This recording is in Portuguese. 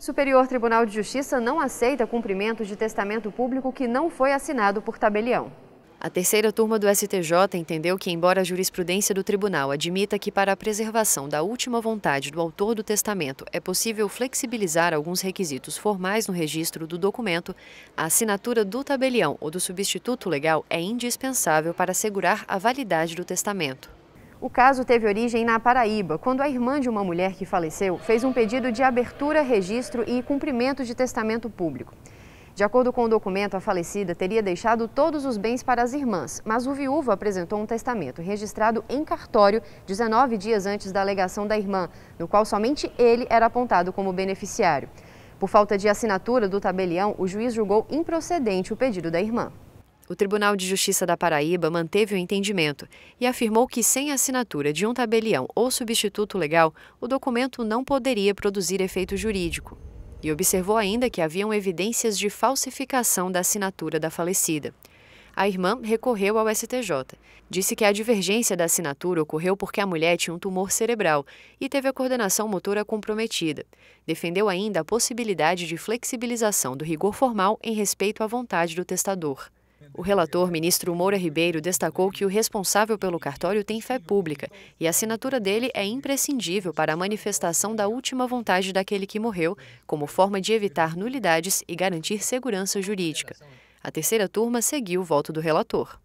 Superior Tribunal de Justiça não aceita cumprimento de testamento público que não foi assinado por tabelião. A terceira turma do STJ entendeu que, embora a jurisprudência do tribunal admita que, para a preservação da última vontade do autor do testamento, é possível flexibilizar alguns requisitos formais no registro do documento, a assinatura do tabelião ou do substituto legal é indispensável para assegurar a validade do testamento. O caso teve origem na Paraíba, quando a irmã de uma mulher que faleceu fez um pedido de abertura, registro e cumprimento de testamento público. De acordo com o documento, a falecida teria deixado todos os bens para as irmãs, mas o viúvo apresentou um testamento registrado em cartório 19 dias antes da alegação da irmã, no qual somente ele era apontado como beneficiário. Por falta de assinatura do tabelião, o juiz julgou improcedente o pedido da irmã o Tribunal de Justiça da Paraíba manteve o entendimento e afirmou que, sem assinatura de um tabelião ou substituto legal, o documento não poderia produzir efeito jurídico. E observou ainda que haviam evidências de falsificação da assinatura da falecida. A irmã recorreu ao STJ. Disse que a divergência da assinatura ocorreu porque a mulher tinha um tumor cerebral e teve a coordenação motora comprometida. Defendeu ainda a possibilidade de flexibilização do rigor formal em respeito à vontade do testador. O relator, ministro Moura Ribeiro, destacou que o responsável pelo cartório tem fé pública e a assinatura dele é imprescindível para a manifestação da última vontade daquele que morreu, como forma de evitar nulidades e garantir segurança jurídica. A terceira turma seguiu o voto do relator.